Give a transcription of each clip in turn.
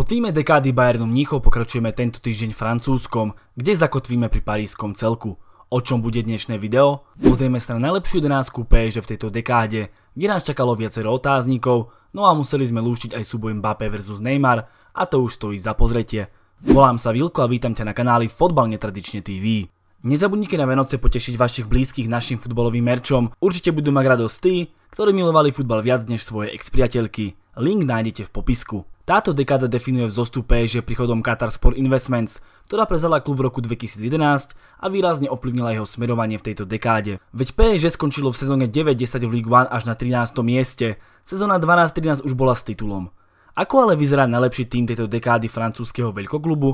Po týme dekády Bayernu Mníchov pokračujeme tento týždeň francúzskom, kde zakotvíme pri parískom celku. O čom bude dnešné video? Pozrieme sa na najlepšiu denásku PSG v tejto dekáde, kde nás čakalo viacero otáznikov, no a museli sme lúštiť aj súboj Mbappé vs Neymar a to už stojí za pozretie. Volám sa Vilko a vítam ťa na kanáli Fotbal netradične TV. Nezabudnite na Venoce potešiť vašich blízkych našim futbalovým merčom, určite budú mať radosť tí, ktorí milovali futbal viac než svoje ex priateľky. Link nájdete v popisku. Táto dekáda definuje v zostupe, že príchodom Qatar Sport Investments, ktorá prezala klub v roku 2011 a výrazne ovplyvnila jeho smerovanie v tejto dekáde. Veď PSG skončilo v sezóne 9-10 v League 1 až na 13. mieste, sezóna 12-13 už bola s titulom. Ako ale vyzerá najlepší tým tejto dekády francúzskeho veľkoklubu?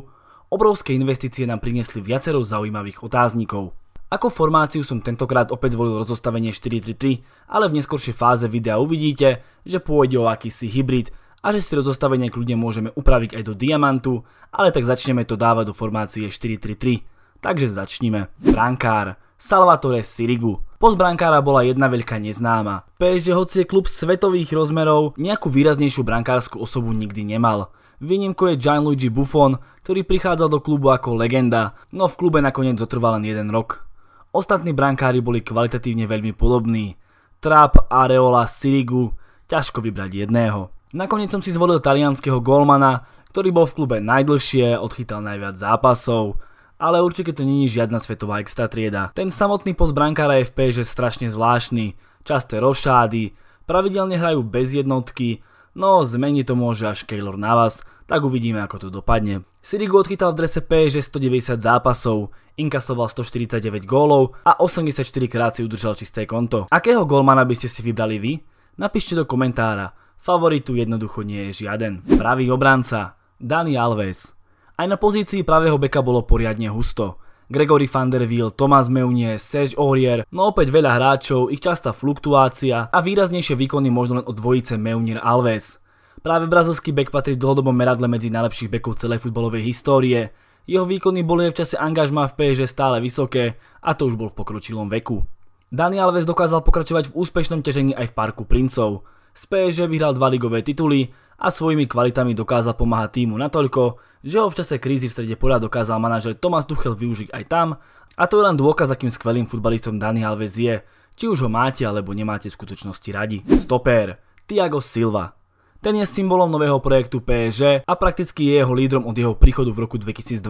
Obrovské investície nám priniesli viacero zaujímavých otáznikov. Ako formáciu som tentokrát opäť zvolil rozostavenie 4-3-3, ale v neskoršej fáze videa uvidíte, že pôjde o akýsi hybrid, a že si to zostavenie kľudne môžeme upraviť aj do diamantu, ale tak začneme to dávať do formácie 4-3-3. Takže začnime. Brankár Salvatore Sirigu. Post brankára bola jedna veľká neznáma. PSG hoci je klub svetových rozmerov, nejakú výraznejšiu brankárskú osobu nikdy nemal. Výnimko je Gianluigi Buffon, ktorý prichádzal do klubu ako legenda, no v klube nakoniec zotrval len jeden rok. Ostatní brankári boli kvalitatívne veľmi podobní. Trap, Areola, Sirigu, ťažko vybrať jedného. Nakoniec som si zvolil talianského golmana, ktorý bol v klube najdlhšie, odchytal najviac zápasov, ale určite to není žiadna svetová extra trieda. Ten samotný post brankára je v PSG strašne zvláštny, časté rošády, pravidelne hrajú bez jednotky, no zmeniť to môže až Keylor vás, tak uvidíme ako to dopadne. Sirigu odchytal v drese PSG 190 zápasov, inkasoval 149 gólov a 84 krát si udržal čisté konto. Akého golmana by ste si vybrali vy? Napíšte do komentára favoritu jednoducho nie je žiaden. Pravý obranca Dani Alves. Aj na pozícii pravého beka bolo poriadne husto. Gregory van der Wiel, Tomás Meunier, Serge Aurier, no opäť veľa hráčov, ich častá fluktuácia a výraznejšie výkony možno len od dvojice Meunier Alves. Práve brazilský bek patrí v dlhodobom meradle medzi najlepších bekov celej futbolovej histórie. Jeho výkony boli aj v čase angažma v PSG stále vysoké a to už bol v pokročilom veku. Dani Alves dokázal pokračovať v úspešnom ťažení aj v Parku princov. Z PSG vyhral dva ligové tituly a svojimi kvalitami dokázal pomáhať týmu natoľko, že ho v čase krízy v strede poľa dokázal manažer Tomas duchel využiť aj tam a to je len dôkaz, akým skvelým futbalistom Dani Alves je, či už ho máte alebo nemáte v skutočnosti radi. Stopér Tiago Silva ten je symbolom nového projektu PSG a prakticky je jeho lídrom od jeho príchodu v roku 2012,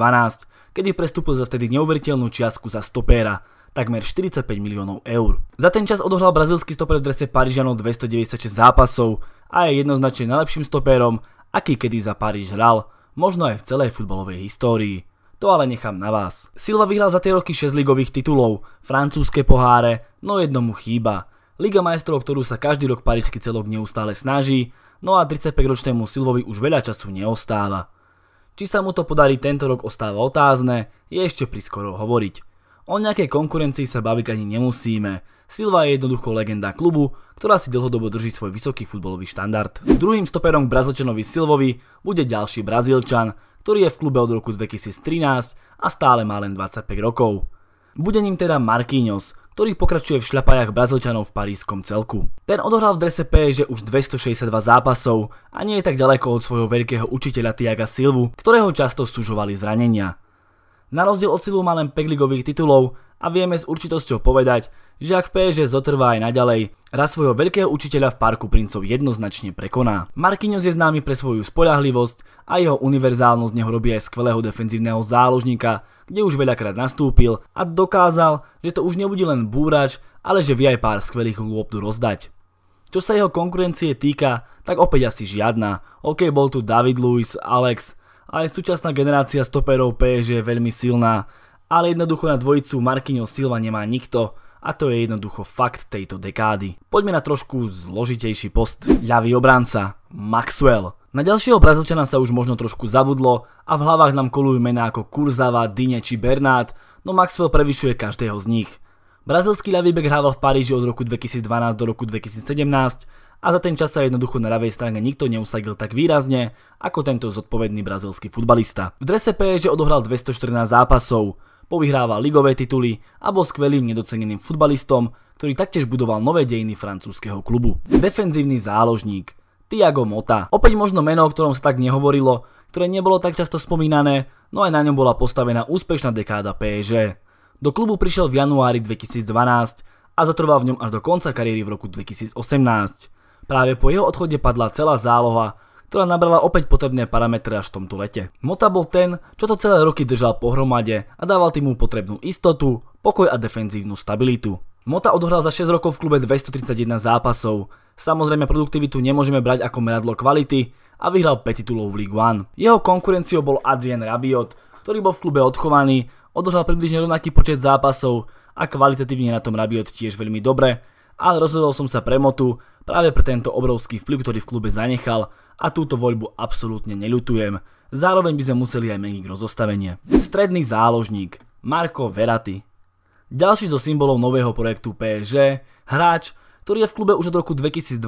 kedy prestúpil za vtedy neuveriteľnú čiastku za stopéra takmer 45 miliónov eur. Za ten čas odohral brazilský stoper v drese Parížanov 296 zápasov a je jednoznačne najlepším stoperom, aký kedy za Paríž hral, možno aj v celej futbalovej histórii. To ale nechám na vás. Silva vyhral za tie roky 6 ligových titulov, francúzske poháre, no jedno mu chýba. Liga majstrov, ktorú sa každý rok parížsky celok neustále snaží, no a 35-ročnému Silvovi už veľa času neostáva. Či sa mu to podarí tento rok ostáva otázne, je ešte priskoro hovoriť. O nejakej konkurencii sa baviť ani nemusíme. Silva je jednoducho legenda klubu, ktorá si dlhodobo drží svoj vysoký futbolový štandard. Druhým stoperom k Brazilčanovi Silvovi bude ďalší brazilčan, ktorý je v klube od roku 2013 a stále má len 25 rokov. Bude ním teda Marquinhos, ktorý pokračuje v šľapajach Brazilčanov v parískom celku. Ten odohral v drese PSG už 262 zápasov a nie je tak ďaleko od svojho veľkého učiteľa Tiaga Silvu, ktorého často sužovali zranenia. Na rozdiel od Silu má len 5 ligových titulov a vieme s určitosťou povedať, že ak v PSG zotrvá aj naďalej, raz svojho veľkého učiteľa v Parku princov jednoznačne prekoná. Marquinhos je známy pre svoju spolahlivosť a jeho univerzálnosť neho robí aj skvelého defenzívneho záložníka, kde už veľakrát nastúpil a dokázal, že to už nebude len búrač, ale že vie aj pár skvelých lôb rozdať. Čo sa jeho konkurencie týka, tak opäť asi žiadna. OK, bol tu David Luiz, Alex, aj súčasná generácia stoperov PSG je veľmi silná, ale jednoducho na dvojicu Marquinhos Silva nemá nikto a to je jednoducho fakt tejto dekády. Poďme na trošku zložitejší post. Ľavý obranca Maxwell. Na ďalšieho Brazilčana sa už možno trošku zabudlo a v hlavách nám kolujú mená ako Kurzava, Dine či Bernard, no Maxwell prevyšuje každého z nich. Brazilský ľavý bek hrával v Paríži od roku 2012 do roku 2017 a za ten čas sa jednoducho na ľavej strane nikto neusadil tak výrazne ako tento zodpovedný brazilský futbalista. V drese PSG odohral 214 zápasov, povyhrával ligové tituly a bol skvelým nedoceneným futbalistom, ktorý taktiež budoval nové dejiny francúzskeho klubu. Defenzívny záložník Tiago Mota. Opäť možno meno, o ktorom sa tak nehovorilo, ktoré nebolo tak často spomínané, no aj na ňom bola postavená úspešná dekáda PSG. Do klubu prišiel v januári 2012 a zatrval v ňom až do konca kariéry v roku 2018. Práve po jeho odchode padla celá záloha, ktorá nabrala opäť potrebné parametre až v tomto lete. Mota bol ten, čo to celé roky držal pohromade a dával týmu potrebnú istotu, pokoj a defenzívnu stabilitu. Mota odohral za 6 rokov v klube 231 zápasov. Samozrejme produktivitu nemôžeme brať ako meradlo kvality a vyhral 5 titulov v League One. Jeho konkurenciou bol Adrien Rabiot, ktorý bol v klube odchovaný, odohral približne rovnaký počet zápasov a kvalitatívne na tom Rabiot tiež veľmi dobre, ale rozhodol som sa pre Motu práve pre tento obrovský vplyv, ktorý v klube zanechal a túto voľbu absolútne neľutujem. Zároveň by sme museli aj meniť rozostavenie. Stredný záložník Marko Verati. Ďalší zo symbolov nového projektu PSG, hráč, ktorý je v klube už od roku 2012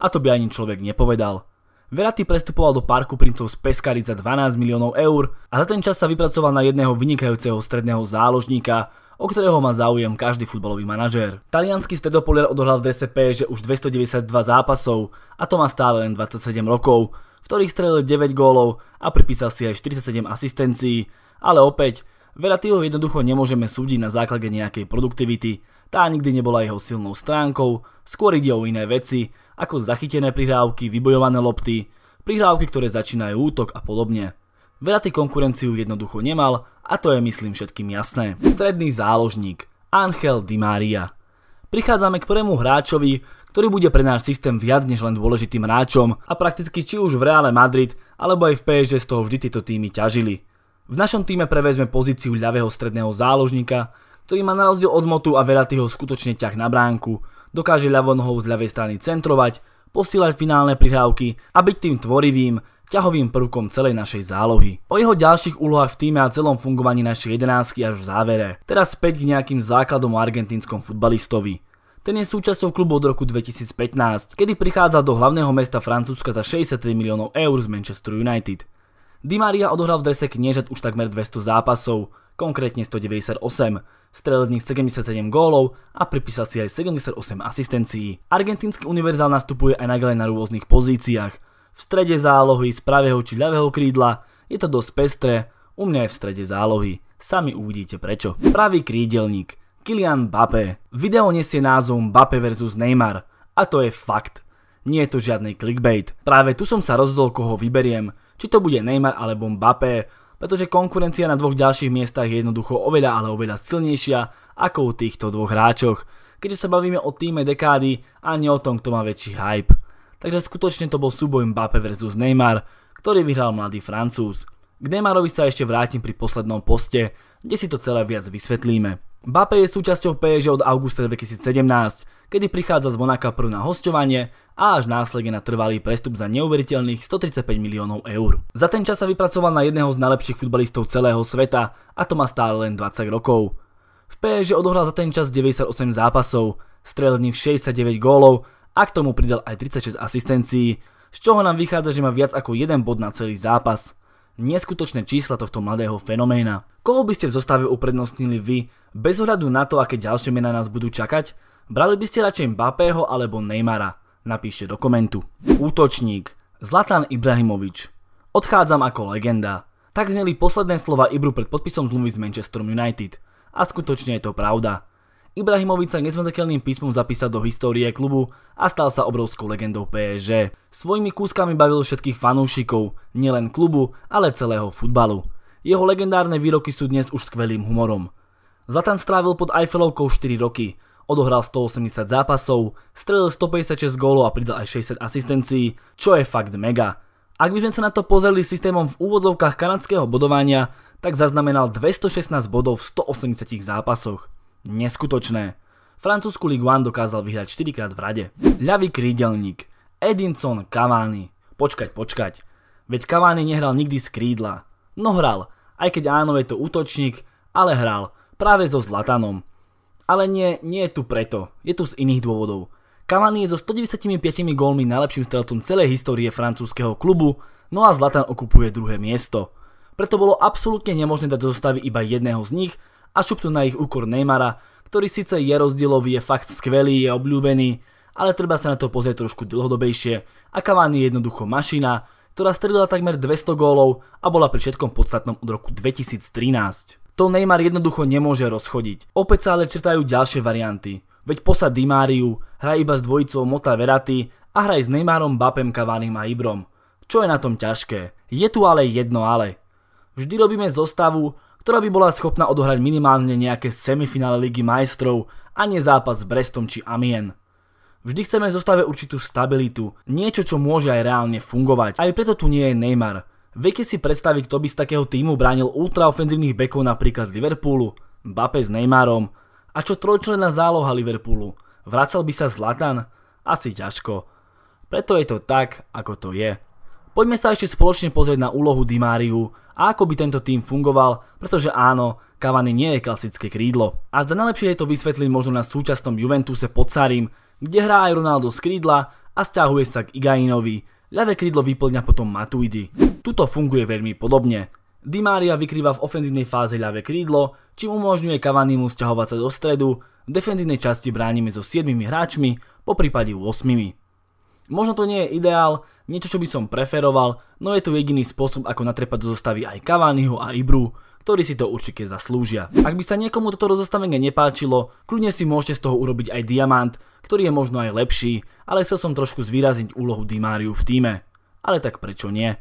a to by ani človek nepovedal. Verati prestupoval do parku princov z Peskary za 12 miliónov eur a za ten čas sa vypracoval na jedného vynikajúceho stredného záložníka, o ktorého má záujem každý futbalový manažér. Talianský stredopolier odohral v drese PSG už 292 zápasov a to má stále len 27 rokov, v ktorých strelil 9 gólov a pripísal si aj 47 asistencií, ale opäť, veľa týho jednoducho nemôžeme súdiť na základe nejakej produktivity, tá nikdy nebola jeho silnou stránkou, skôr ide o iné veci, ako zachytené prihrávky, vybojované lopty, prihrávky, ktoré začínajú útok a podobne. Veľa konkurenciu jednoducho nemal a to je myslím všetkým jasné. Stredný záložník Angel Di Maria. Prichádzame k prvému hráčovi, ktorý bude pre náš systém viac než len dôležitým hráčom a prakticky či už v Reále Madrid alebo aj v PSG z toho vždy tieto týmy ťažili. V našom týme prevezme pozíciu ľavého stredného záložníka, ktorý má na rozdiel od Motu a Veratyho skutočne ťah na bránku, dokáže ľavonohou z ľavej strany centrovať, posílať finálne prihrávky a byť tým tvorivým, ťahovým prvkom celej našej zálohy. O jeho ďalších úlohách v týme a celom fungovaní našej jedenásky až v závere. Teraz späť k nejakým základom o argentínskom futbalistovi. Ten je súčasťou klubu od roku 2015, kedy prichádza do hlavného mesta Francúzska za 63 miliónov eur z Manchester United. Di Maria odohral v drese kniežat už takmer 200 zápasov, konkrétne 198, strelil z nich 77 gólov a pripísal si aj 78 asistencií. Argentínsky univerzál nastupuje aj naďalej na rôznych pozíciách – v strede zálohy, z pravého či ľavého krídla. Je to dosť pestré, u mňa je v strede zálohy. Sami uvidíte prečo. Pravý krídelník. Kylian Mbappé. Video nesie názov Mbappé vs Neymar. A to je fakt. Nie je to žiadny clickbait. Práve tu som sa rozhodol, koho vyberiem. Či to bude Neymar alebo Mbappé, pretože konkurencia na dvoch ďalších miestach je jednoducho oveľa, ale oveľa silnejšia ako u týchto dvoch hráčoch, keďže sa bavíme o týme dekády a nie o tom, kto má väčší hype takže skutočne to bol súboj Mbappé vs Neymar, ktorý vyhral mladý Francúz. K Neymarovi sa ešte vrátim pri poslednom poste, kde si to celé viac vysvetlíme. Mbappé je súčasťou PSG od augusta 2017, kedy prichádza z Monaka prv na hosťovanie a až následne na trvalý prestup za neuveriteľných 135 miliónov eur. Za ten čas sa vypracoval na jedného z najlepších futbalistov celého sveta a to má stále len 20 rokov. V PSG odohral za ten čas 98 zápasov, strelil nich 69 gólov a k tomu pridal aj 36 asistencií, z čoho nám vychádza, že má viac ako jeden bod na celý zápas. Neskutočné čísla tohto mladého fenoména. Koho by ste v zostave uprednostnili vy, bez ohľadu na to, aké ďalšie mená nás budú čakať? Brali by ste radšej Mbappého alebo Neymara? Napíšte do komentu. Útočník Zlatan Ibrahimovič Odchádzam ako legenda. Tak zneli posledné slova Ibru pred podpisom zmluvy s Manchesterom United. A skutočne je to pravda. Ibrahimovic sa nezmrzateľným písmom zapísal do histórie klubu a stal sa obrovskou legendou PSG. Svojimi kúskami bavil všetkých fanúšikov, nielen klubu, ale celého futbalu. Jeho legendárne výroky sú dnes už skvelým humorom. Zlatan strávil pod Eiffelovkou 4 roky, odohral 180 zápasov, strelil 156 gólov a pridal aj 60 asistencií, čo je fakt mega. Ak by sme sa na to pozreli systémom v úvodzovkách kanadského bodovania, tak zaznamenal 216 bodov v 180 zápasoch neskutočné. Francúzsku Ligue 1 dokázal vyhrať 4 krát v rade. Ľavý krídelník, Edinson Cavani. Počkať, počkať. Veď Cavani nehral nikdy z krídla. No hral, aj keď áno je to útočník, ale hral práve so Zlatanom. Ale nie, nie je tu preto, je tu z iných dôvodov. Cavani je so 195 gólmi najlepším strelcom celej histórie francúzského klubu, no a Zlatan okupuje druhé miesto. Preto bolo absolútne nemožné dať do zostavy iba jedného z nich, a šupnú na ich úkor Neymara, ktorý síce je rozdielový, je fakt skvelý, je obľúbený, ale treba sa na to pozrieť trošku dlhodobejšie a Cavani je jednoducho mašina, ktorá strelila takmer 200 gólov a bola pri všetkom podstatnom od roku 2013. To Neymar jednoducho nemôže rozchodiť. Opäť sa ale črtajú ďalšie varianty. Veď posad Mariu, hra iba s dvojicou Mota veraty a hraj s Neymarom, Bapem, Cavanim a Ibrom. Čo je na tom ťažké? Je tu ale jedno ale. Vždy robíme zostavu, ktorá by bola schopná odohrať minimálne nejaké semifinále Ligy majstrov a nie zápas s Brestom či Amien. Vždy chceme v zostave určitú stabilitu, niečo, čo môže aj reálne fungovať. Aj preto tu nie je Neymar. Viete si predstaviť, kto by z takého týmu bránil ultraofenzívnych bekov napríklad Liverpoolu, Bape s Neymarom a čo trojčlená záloha Liverpoolu. Vracal by sa Zlatan? Asi ťažko. Preto je to tak, ako to je. Poďme sa ešte spoločne pozrieť na úlohu Dimáriu a ako by tento tým fungoval, pretože áno, Cavani nie je klasické krídlo. A zda najlepšie je to vysvetliť možno na súčasnom Juventuse pod Sarim, kde hrá aj Ronaldo z krídla a stiahuje sa k Igainovi. Ľavé krídlo vyplňa potom Matuidi. Tuto funguje veľmi podobne. Dimária vykrýva v ofenzívnej fáze ľavé krídlo, čím umožňuje Cavanimu stiahovať sa do stredu, v defenzívnej časti bránime so 7 hráčmi, po prípade 8. Možno to nie je ideál, niečo čo by som preferoval, no je to jediný spôsob ako natrepať do zostavy aj Cavaniho a Ibru, ktorí si to určite zaslúžia. Ak by sa niekomu toto rozostavenie nepáčilo, kľudne si môžete z toho urobiť aj diamant, ktorý je možno aj lepší, ale chcel som trošku zvýrazniť úlohu Dimáriu v týme. Ale tak prečo nie?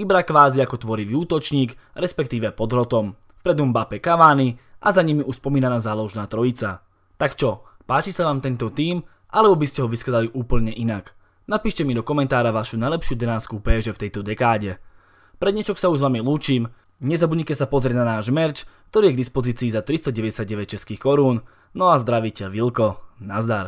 Ibra kvázi ako tvorivý útočník, respektíve pod rotom. vpred Mbappé Cavani a za nimi už spomínaná záložná trojica. Tak čo, páči sa vám tento tým, alebo by ste ho vyskladali úplne inak? Napíšte mi do komentára vašu najlepšiu denánskú péže v tejto dekáde. Pre dnešok sa už s vami lúčim, nezabudnite sa pozrieť na náš merch, ktorý je k dispozícii za 399 českých korún. No a zdravíte Vilko, nazdar.